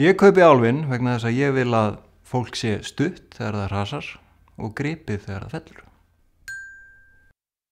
Ég kaupi álvin vegna þess að ég vil að fólk sé stutt þegar það rasar og gripið þegar það fellur.